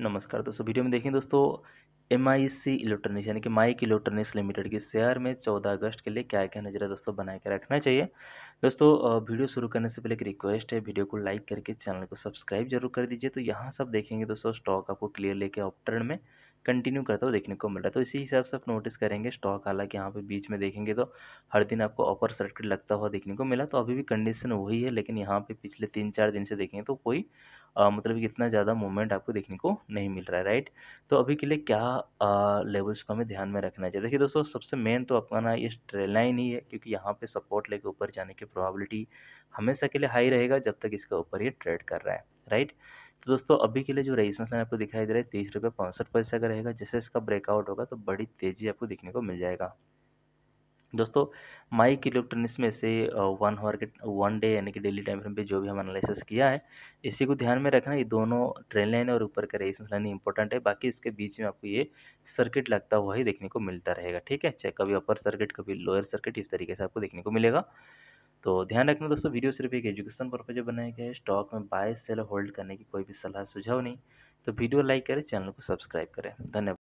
नमस्कार दोस्तों वीडियो में देखें दोस्तों एम आई सी इलेक्ट्रॉनिक्स यानी कि माइक इलेक्ट्रॉनिक्स लिमिटेड के शेयर में 14 अगस्त के लिए क्या क्या नजर दोस्तों बनाए के रखना चाहिए दोस्तों वीडियो शुरू करने से पहले एक रिक्वेस्ट है वीडियो को लाइक करके चैनल को सब्सक्राइब जरूर कर दीजिए तो यहाँ सब देखेंगे दोस्तों स्टॉक आपको क्लियर लेके ऑप्टर्न में कंटिन्यू करता हुआ देखने को मिल रहा है तो इसी हिसाब से आप नोटिस करेंगे स्टॉक हालांकि यहाँ पे बीच में देखेंगे तो हर दिन आपको अपर सर्किट लगता हुआ देखने को मिला तो अभी भी कंडीशन वही है लेकिन यहाँ पे पिछले तीन चार दिन से देखेंगे तो कोई आ, मतलब इतना ज़्यादा मूवमेंट आपको देखने को नहीं मिल रहा है राइट तो अभी के लिए क्या आ, लेवल्स को हमें ध्यान में रखना चाहिए देखिए दोस्तों सबसे मेन तो अपना ये ट्रेल लाइन ही है क्योंकि यहाँ पे सपोर्ट लेके ऊपर जाने की प्रोबेबिलिटी हमेशा के लिए हाई रहेगा जब तक इसके ऊपर ये ट्रेड कर रहा है राइट तो दोस्तों अभी के लिए जो रेजिस्टेंस लाइन आपको दिखाई दे रहा है तेईस रुपये पैंसठ पैसे का रहेगा जैसे इसका ब्रेकआउट होगा तो बड़ी तेज़ी आपको देखने को मिल जाएगा दोस्तों माइक इलेक्ट्रॉनिक्स में से वन आवर के वन डे यानी कि डेली टाइम फ्रेम पे जो भी हम एनालिसिस किया है इसी को ध्यान में रखना ये दोनों ट्रेन लाइन और ऊपर का रेजिस्टेंस लाइन इंपॉर्टेंट है बाकी इसके बीच में आपको ये सर्किट लगता हुआ ही देखने को मिलता रहेगा ठीक है चाहे कभी अपर सर्किट कभी लोअर सर्किट इस तरीके से आपको देखने को मिलेगा तो ध्यान रखना दोस्तों वीडियो सिर्फ एक एजुकेशन पर्पज बनाया गया है स्टॉक में बाय सेल होल्ड करने की कोई भी सलाह सुझाव नहीं तो वीडियो लाइक करें चैनल को सब्सक्राइब करें धन्यवाद